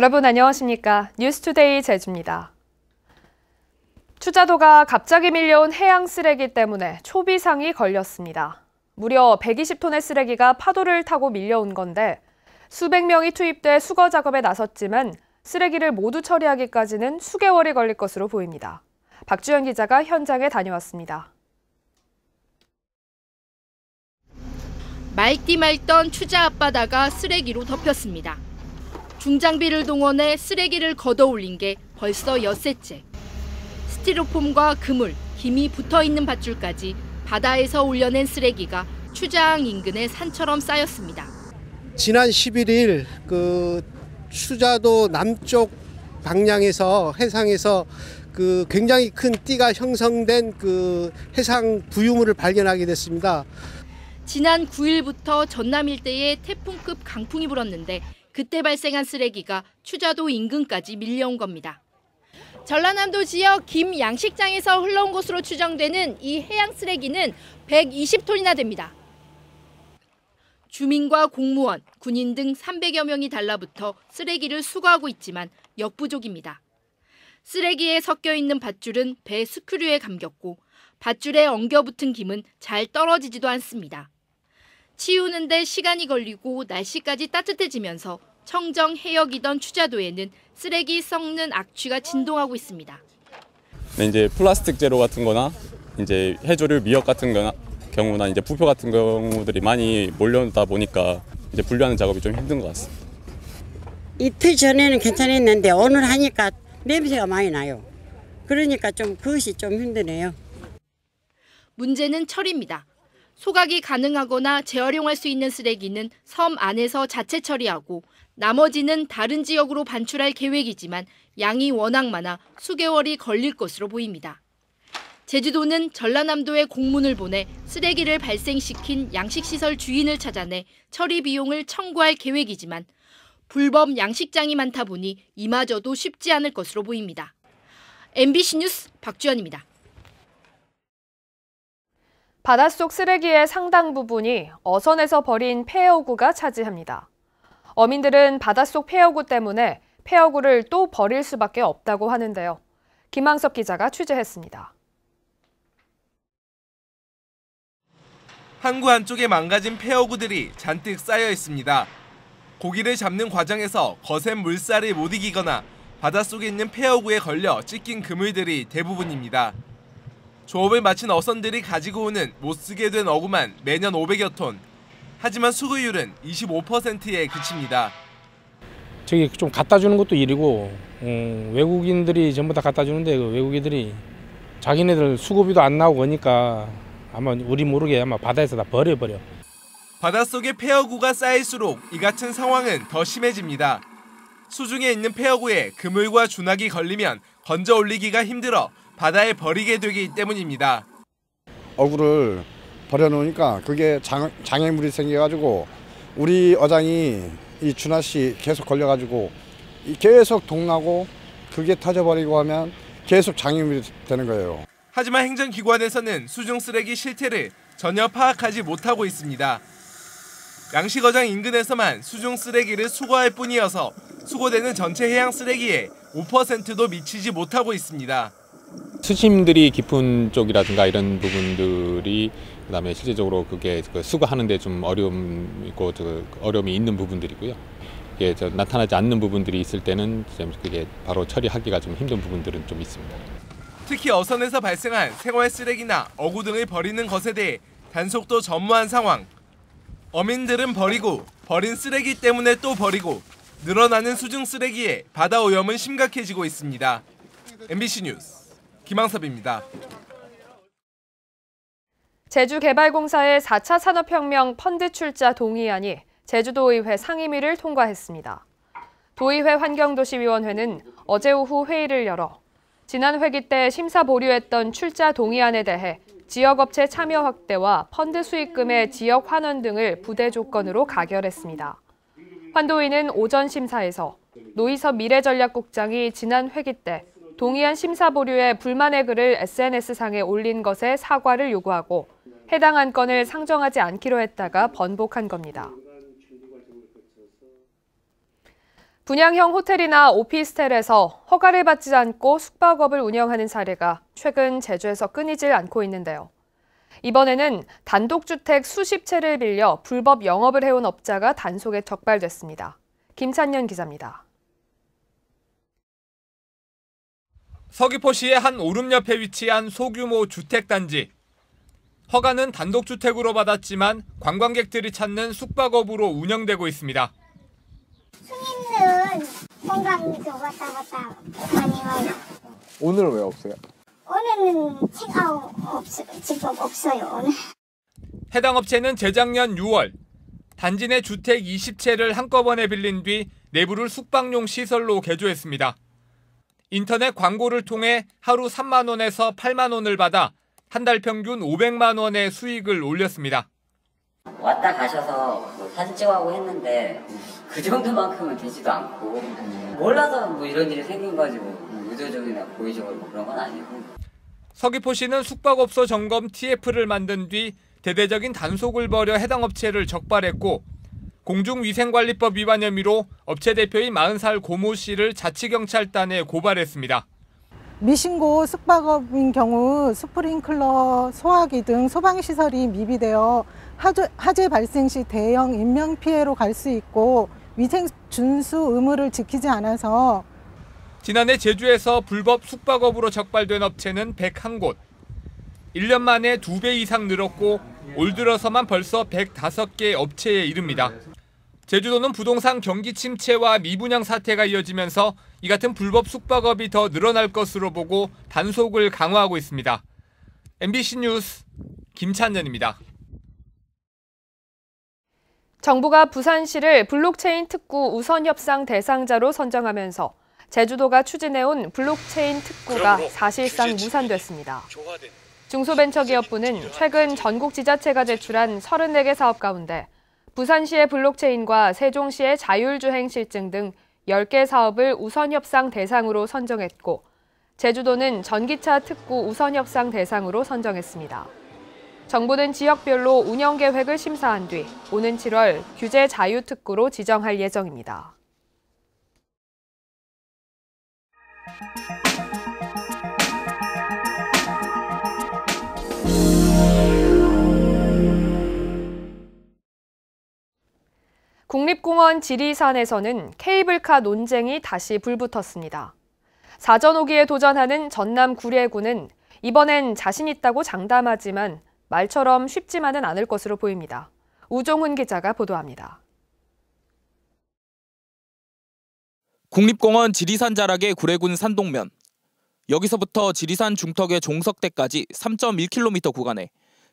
여러분 안녕하십니까? 뉴스투데이 제주입니다. 투자도가 갑자기 밀려온 해양 쓰레기 때문에 초비상이 걸렸습니다. 무려 120톤의 쓰레기가 파도를 타고 밀려온 건데 수백 명이 투입돼 수거 작업에 나섰지만 쓰레기를 모두 처리하기까지는 수개월이 걸릴 것으로 보입니다. 박주현 기자가 현장에 다녀왔습니다. 말띠 말던 추자 앞바다가 쓰레기로 덮였습니다. 중장비를 동원해 쓰레기를 걷어올린 게 벌써 엿새째. 스티로폼과 그물, 김이 붙어있는 밧줄까지 바다에서 올려낸 쓰레기가 추장 인근의 산처럼 쌓였습니다. 지난 11일 그 추자도 남쪽 방향에서 해상에서 그 굉장히 큰 띠가 형성된 그 해상 부유물을 발견하게 됐습니다. 지난 9일부터 전남 일대에 태풍급 강풍이 불었는데 그때 발생한 쓰레기가 추자도 인근까지 밀려온 겁니다. 전라남도 지역 김 양식장에서 흘러온 것으로 추정되는 이 해양 쓰레기는 120톤이나 됩니다. 주민과 공무원, 군인 등 300여 명이 달라붙어 쓰레기를 수거하고 있지만 역부족입니다. 쓰레기에 섞여 있는 밧줄은 배 스크류에 감겼고 밧줄에 엉겨 붙은 김은 잘 떨어지지도 않습니다. 치우는데 시간이 걸리고 날씨까지 따뜻해지면서 청정 해역이던 추자도에는 쓰레기 썩는 악취가 진동하고 있습니다. 네, 이제 플라스틱 재료 같은 거나 이제 해조류 미역 같은 거나 경우나 이제 부표 같은 경우들이 많이 몰려다 보니까 이제 분류하는 작업이 좀 힘든 것 같습니다. 이틀 전에는 괜찮았는데 오늘 하니까 냄새가 많이 나요. 그러니까 좀 그것이 좀 힘드네요. 문제는 처리입니다. 소각이 가능하거나 재활용할 수 있는 쓰레기는 섬 안에서 자체 처리하고 나머지는 다른 지역으로 반출할 계획이지만 양이 워낙 많아 수개월이 걸릴 것으로 보입니다. 제주도는 전라남도에 공문을 보내 쓰레기를 발생시킨 양식시설 주인을 찾아내 처리 비용을 청구할 계획이지만 불법 양식장이 많다 보니 이마저도 쉽지 않을 것으로 보입니다. MBC 뉴스 박주연입니다. 바닷속 쓰레기의 상당 부분이 어선에서 버린 폐허구가 차지합니다. 어민들은 바닷속 폐허구 때문에 폐허구를 또 버릴 수밖에 없다고 하는데요. 김항섭 기자가 취재했습니다. 항구 안쪽에 망가진 폐허구들이 잔뜩 쌓여 있습니다. 고기를 잡는 과정에서 거센 물살을 못 이기거나 바닷속에 있는 폐허구에 걸려 찢긴 그물들이 대부분입니다. 조업을 마친 어선들이 가지고 오는 못쓰게 된 어구만 매년 500여 톤, 하지만 수급율은 25%에 그칩니다. 저기 좀 갖다 주는 것도 일이고 음, 외국인들이 전부 다 갖다 주는데 그 외국인들이 자기네들 수급비도 안 나오고 그니까 아마 우리 모르게 아마 바다에서 다 버려버려. 바닷속에 폐허구가 쌓일수록 이 같은 상황은 더 심해집니다. 수중에 있는 폐허구에 그물과 주낙이 걸리면 건져 올리기가 힘들어 바다에 버리게 되기 때문입니다. 얼굴을 버려놓으니까 그게 장, 장애물이 생겨가지고 우리 어장이 이 준하씨 계속 걸려가지고 계속 동나고 그게 터져버리고 하면 계속 장애물이 되는 거예요. 하지만 행정기관에서는 수중 쓰레기 실태를 전혀 파악하지 못하고 있습니다. 양식어장 인근에서만 수중 쓰레기를 수거할 뿐이어서 수거되는 전체 해양 쓰레기의 5%도 미치지 못하고 있습니다. 수심들이 깊은 쪽이라든가 이런 부분들이 그다음에 실제적으로 그게 그 수거하는데 좀 어려움 있고 어려움이 있는 부분들이고요. 예, 저 나타나지 않는 부분들이 있을 때는 그게 바로 처리하기가 좀 힘든 부분들은 좀 있습니다. 특히 어선에서 발생한 생활 쓰레기나 어구 등을 버리는 것에 대해 단속도 전무한 상황. 어민들은 버리고 버린 쓰레기 때문에 또 버리고 늘어나는 수중 쓰레기에 바다 오염은 심각해지고 있습니다. MBC 뉴스 김항섭입니다. 제주개발공사의 4차 산업혁명 펀드 출자 동의안이 제주도의회 상임위를 통과했습니다. 도의회 환경도시위원회는 어제 오후 회의를 열어 지난 회기 때 심사 보류했던 출자 동의안에 대해 지역업체 참여 확대와 펀드 수익금의 지역 환원 등을 부대 조건으로 가결했습니다. 환도위는 오전 심사에서 노이섭 미래전략국장이 지난 회기 때 동의안 심사 보류에 불만의 글을 SNS상에 올린 것에 사과를 요구하고 해당 안건을 상정하지 않기로 했다가 번복한 겁니다. 분양형 호텔이나 오피스텔에서 허가를 받지 않고 숙박업을 운영하는 사례가 최근 제주에서 끊이질 않고 있는데요. 이번에는 단독주택 수십 채를 빌려 불법 영업을 해온 업자가 단속에 적발됐습니다. 김찬년 기자입니다. 서귀포시의 한 오름 옆에 위치한 소규모 주택단지. 허가는 단독주택으로 받았지만 관광객들이 찾는 숙박업으로 운영되고 있습니다. 승인은 관광객 왔다 갔다 많이 와요. 오늘 은왜 없어요? 오늘은 책아 없어, 직접 없어요. 오늘. 해당 업체는 재작년 6월 단지 내 주택 20채를 한꺼번에 빌린 뒤 내부를 숙박용 시설로 개조했습니다. 인터넷 광고를 통해 하루 3만 원에서 8만 원을 받아 한달 평균 500만 원의 수익을 올렸습니다. 왔다 가셔서 뭐 사진 찍어하고 했는데 그 정도만큼은 되지도 않고 몰라서 뭐 이런 일이 생긴 거지 뭐 의도적이나 고의적으로 뭐 그런 건 아니고 서귀포시는 숙박업소 점검 TF를 만든 뒤 대대적인 단속을 벌여 해당 업체를 적발했고 공중위생관리법 위반 혐의로 업체 대표인 40살 고모 씨를 자치경찰단에 고발했습니다. 미신고 숙박업인 경우 스프링클러, 소화기 등 소방시설이 미비되어 화재 발생 시 대형 인명피해로 갈 수 있고 위생 준수 의무를 지키지 않아서 지난해 제주에서 불법 숙박업으로 적발된 업체는 101곳. 1년 만에 2배 이상 늘었고 올 들어서만 벌써 1 0 5개 업체에 이릅니다. 제주도는 부동산 경기 침체와 미분양 사태가 이어지면서 이 같은 불법 숙박업이 더 늘어날 것으로 보고 단속을 강화하고 있습니다. MBC 뉴스 김찬년입니다. 정부가 부산시를 블록체인 특구 우선 협상 대상자로 선정하면서 제주도가 추진해온 블록체인 특구가 사실상 무산됐습니다. 중소벤처기업부는 최근 전국 지자체가 제출한 34개 사업 가운데 부산시의 블록체인과 세종시의 자율주행 실증 등 10개 사업을 우선 협상 대상으로 선정했고 제주도는 전기차 특구 우선 협상 대상으로 선정했습니다. 정부는 지역별로 운영 계획을 심사한 뒤 오는 7월 규제 자유 특구로 지정할 예정입니다. 국립공원 지리산에서는 케이블카 논쟁이 다시 불붙었습니다. 사전 오기에 도전하는 전남 구례군은 이번엔 자신 있다고 장담하지만 말처럼 쉽지만은 않을 것으로 보입니다. 우종훈 기자가 보도합니다. 국립공원 지리산 자락의 구례군 산동면. 여기서부터 지리산 중턱의 종석대까지 3.1km 구간에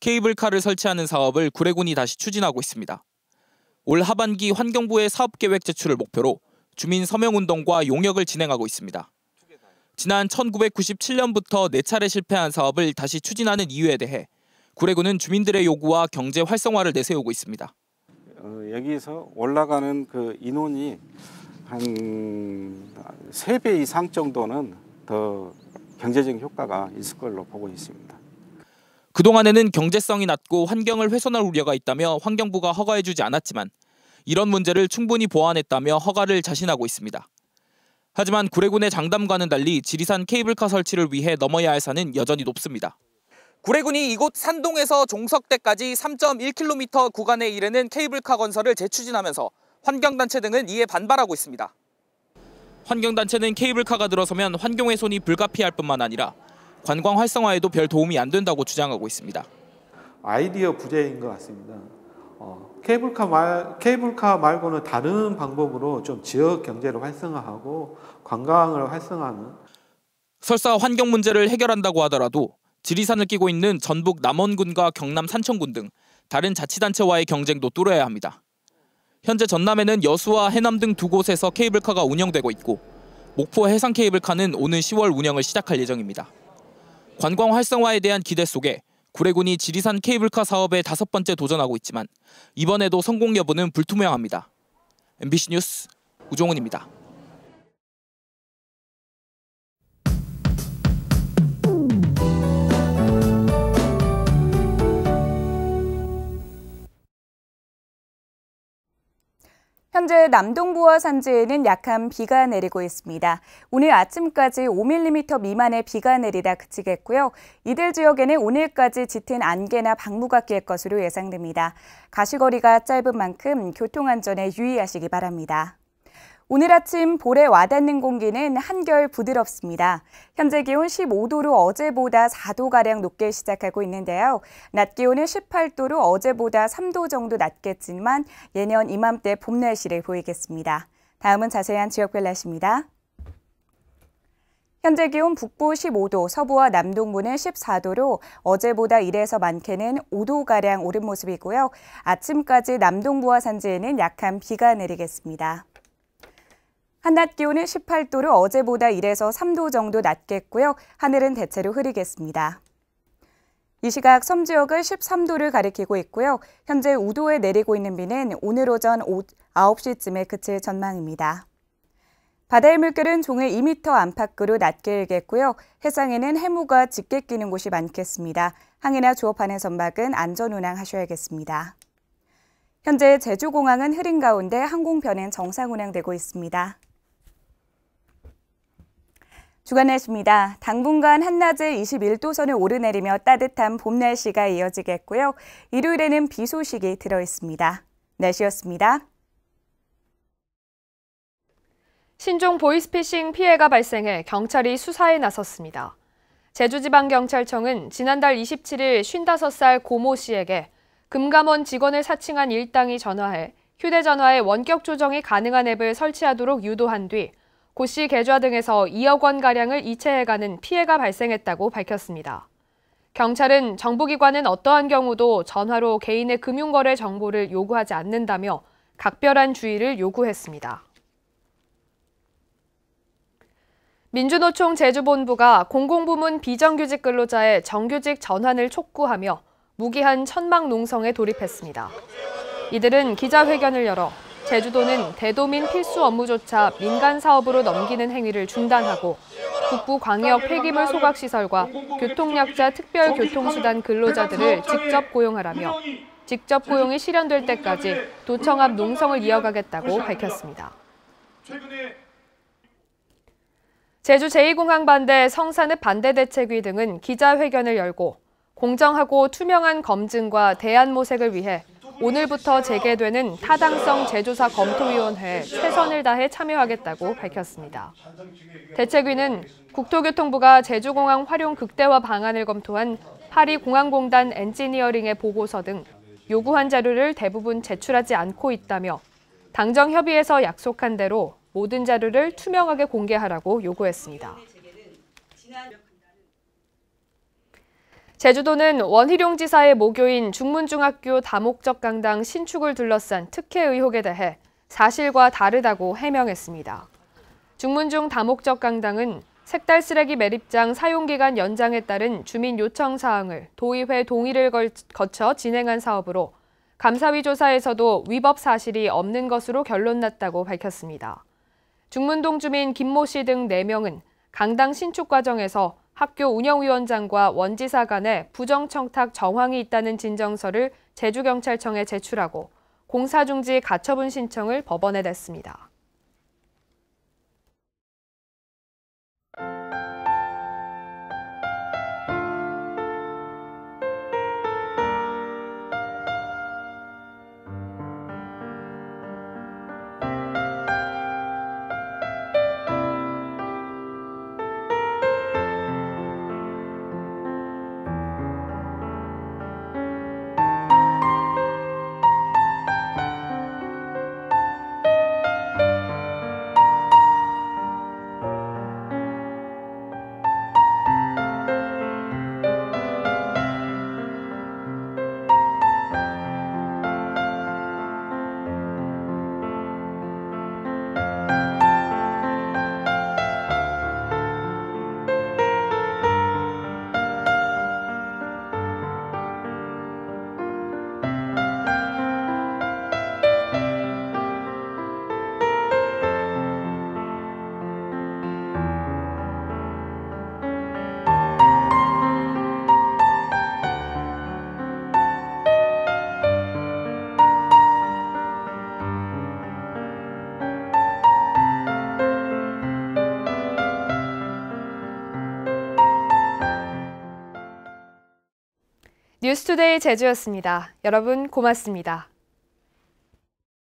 케이블카를 설치하는 사업을 구례군이 다시 추진하고 있습니다. 올 하반기 환경부의 사업계획 제출을 목표로 주민 서명운동과 용역을 진행하고 있습니다. 지난 1997년부터 4차례 실패한 사업을 다시 추진하는 이유에 대해 구례군은 주민들의 요구와 경제 활성화를 내세우고 있습니다. 어, 여기서 올라가는 그 인원이 한 3배 이상 정도는 더 경제적인 효과가 있을 걸로 보고 있습니다. 그동안에는 경제성이 낮고 환경을 훼손할 우려가 있다며 환경부가 허가해주지 않았지만 이런 문제를 충분히 보완했다며 허가를 자신하고 있습니다. 하지만 구례군의 장담과는 달리 지리산 케이블카 설치를 위해 넘어야 할 산은 여전히 높습니다. 구례군이 이곳 산동에서 종석대까지 3.1km 구간에 이르는 케이블카 건설을 재추진하면서 환경단체 등은 이에 반발하고 있습니다. 환경단체는 케이블카가 들어서면 환경훼손이 불가피할 뿐만 아니라 관광 활성화에도 별 도움이 안 된다고 주장하고 있습니다. 아이디어 부재인 것 같습니다. 어, 케이블카, 말, 케이블카 말고는 다른 방법으로 좀 지역 경제를 활성화하고 관광을 활성화하는 설사 환경 문제를 해결한다고 하더라도 지리산을 끼고 있는 전북 남원군과 경남 산청군 등 다른 자치단체와의 경쟁도 뚫어야 합니다. 현재 전남에는 여수와 해남 등 두 곳에서 케이블카가 운영되고 있고 목포 해상 케이블카는 오는 10월 운영을 시작할 예정입니다. 관광 활성화에 대한 기대 속에 구례군이 지리산 케이블카 사업에 다섯 번째 도전하고 있지만 이번에도 성공 여부는 불투명합니다. MBC 뉴스 우종훈입니다. 현재 남동부와 산지에는 약한 비가 내리고 있습니다. 오늘 아침까지 5mm 미만의 비가 내리다 그치겠고요. 이들 지역에는 오늘까지 짙은 안개나 방무가 낄 것으로 예상됩니다. 가시거리가 짧은 만큼 교통안전에 유의하시기 바랍니다. 오늘 아침 볼에 와닿는 공기는 한결 부드럽습니다. 현재 기온 15도로 어제보다 4도가량 높게 시작하고 있는데요. 낮 기온은 18도로 어제보다 3도 정도 낮겠지만 예년 이맘때 봄 날씨를 보이겠습니다. 다음은 자세한 지역별 날씨입니다. 현재 기온 북부 15도, 서부와 남동부는 14도로 어제보다 1에서 많게는 5도가량 오른 모습이고요. 아침까지 남동부와 산지에는 약한 비가 내리겠습니다. 한낮 기온은 18도로 어제보다 1에서 3도 정도 낮겠고요. 하늘은 대체로 흐리겠습니다. 이 시각 섬 지역을 13도를 가리키고 있고요. 현재 우도에 내리고 있는 비는 오늘 오전 9시쯤에 그칠 전망입니다. 바다의 물결은 종일 2m 안팎으로 낮게 일겠고요. 해상에는 해무가 짙게 끼는 곳이 많겠습니다. 항해나 조업하는 선박은 안전 운항하셔야겠습니다. 현재 제주공항은 흐린 가운데 항공편은 정상 운항되고 있습니다. 주간 날씨입니다. 당분간 한낮에 21도선을 오르내리며 따뜻한 봄 날씨가 이어지겠고요. 일요일에는 비 소식이 들어 있습니다. 날씨였습니다. 신종 보이스피싱 피해가 발생해 경찰이 수사에 나섰습니다. 제주지방경찰청은 지난달 27일 55살 고모 씨에게 금감원 직원을 사칭한 일당이 전화해 휴대전화에 원격 조정이 가능한 앱을 설치하도록 유도한 뒤 고씨 계좌 등에서 2억 원가량을 이체해가는 피해가 발생했다고 밝혔습니다. 경찰은 정부기관은 어떠한 경우도 전화로 개인의 금융거래 정보를 요구하지 않는다며 각별한 주의를 요구했습니다. 민주노총 제주본부가 공공부문 비정규직 근로자의 정규직 전환을 촉구하며 무기한 천막 농성에 돌입했습니다. 이들은 기자회견을 열어 제주도는 대도민 필수 업무조차 민간 사업으로 넘기는 행위를 중단하고 북부 광역 폐기물 소각시설과 교통약자 특별교통수단 근로자들을 직접 고용하라며 직접 고용이 실현될 때까지 도청 앞 농성을 이어가겠다고 밝혔습니다. 제주 제2공항 반대 성산읍 반대 대책위 등은 기자회견을 열고 공정하고 투명한 검증과 대안 모색을 위해 오늘부터 재개되는 타당성 제조사 검토위원회에 최선을 다해 참여하겠다고 밝혔습니다. 대책위는 국토교통부가 제주공항 활용 극대화 방안을 검토한 파리공항공단 엔지니어링의 보고서 등 요구한 자료를 대부분 제출하지 않고 있다며 당정 협의에서 약속한 대로 모든 자료를 투명하게 공개하라고 요구했습니다. 제주도는 원희룡 지사의 모교인 중문중학교 다목적 강당 신축을 둘러싼 특혜 의혹에 대해 사실과 다르다고 해명했습니다. 중문중 다목적 강당은 색달 쓰레기 매립장 사용기간 연장에 따른 주민 요청 사항을 도의회 동의를 거쳐 진행한 사업으로 감사위 조사에서도 위법 사실이 없는 것으로 결론났다고 밝혔습니다. 중문동 주민 김모 씨 등 4명은 강당 신축 과정에서 학교 운영위원장과 원지사 간에 부정청탁 정황이 있다는 진정서를 제주경찰청에 제출하고 공사중지 가처분 신청을 법원에 냈습니다. 뉴스투데이 제주였습니다. 여러분 고맙습니다.